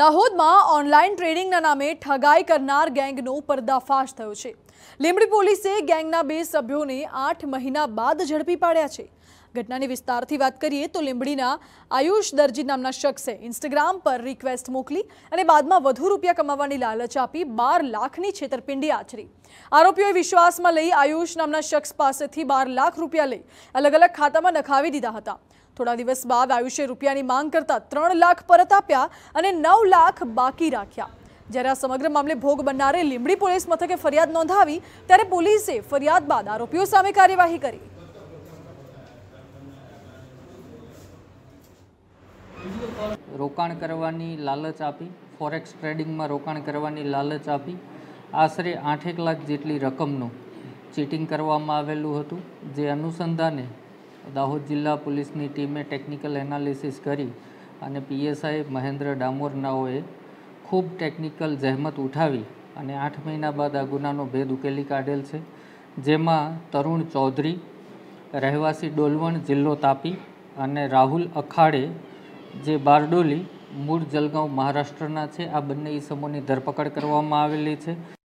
દાહોદમાં ઓનલાઈન ટ્રેડિંગના નામે ઠગાઈ કરનાર ગેંગનો પર્દાફાશ થયો છે લીંબડી પોલીસે ગેંગના બે સભ્યોને આઠ મહિના બાદ ઝડપી પાડ્યા છે ઘટનાની વિસ્તારથી વાત કરીએ તો લીંબડીના આયુષ દરજી નામના શખ્સે ઇન્સ્ટાગ્રામ પર રિક્વેસ્ટ મોકલી અને બાદમાં વધુ રૂપિયા કમાવાની લાલચ આપી બાર લાખની છેતરપિંડી આચરી આરોપીઓએ વિશ્વાસમાં લઈ આયુષ નામના શખ્સ પાસેથી બાર લાખ રૂપિયા લઈ અલગ અલગ ખાતામાં નખાવી દીધા હતા થોડા દિવસ બાદ આયુષે રૂપિયાની માંગ કરતા ત્રણ લાખ પરત આપ્યા અને નવ નવ લાખ બાકી રાખ્યા જ્યારે આ સમગ્ર મામલે ભોગ બનનારે લીંબડી પોલીસ મથકે ફરિયાદ નોંધાવી ત્યારે પોલીસે ફરિયાદ બાદ આરોપીઓ સામે કાર્યવાહી કરી રોકાણ કરવાની લાલચ આપી ફોરેક્સ ટ્રેડિંગમાં રોકાણ કરવાની લાલચ આપી આશરે આઠેક લાખ જેટલી રકમનું ચીટિંગ કરવામાં આવેલું હતું જે અનુસંધાને દાહોદ જિલ્લા પોલીસની ટીમે ટેકનિકલ એનાલિસિસ કરી અને પીએસઆઈ મહેન્દ્ર ડામોરનાઓએ ખૂબ ટેકનિકલ જહેમત ઉઠાવી અને આઠ મહિના બાદ આ ગુનાનો ભેદ ઉકેલી કાઢેલ છે જેમાં તરુણ ચૌધરી રહેવાસી ડોલવણ જિલ્લો તાપી અને રાહુલ અખાડે જે બારડોલી મૂળ જલગાંવ મહારાષ્ટ્રના છે આ બંને ઈસમોની ધરપકડ કરવામાં આવેલી છે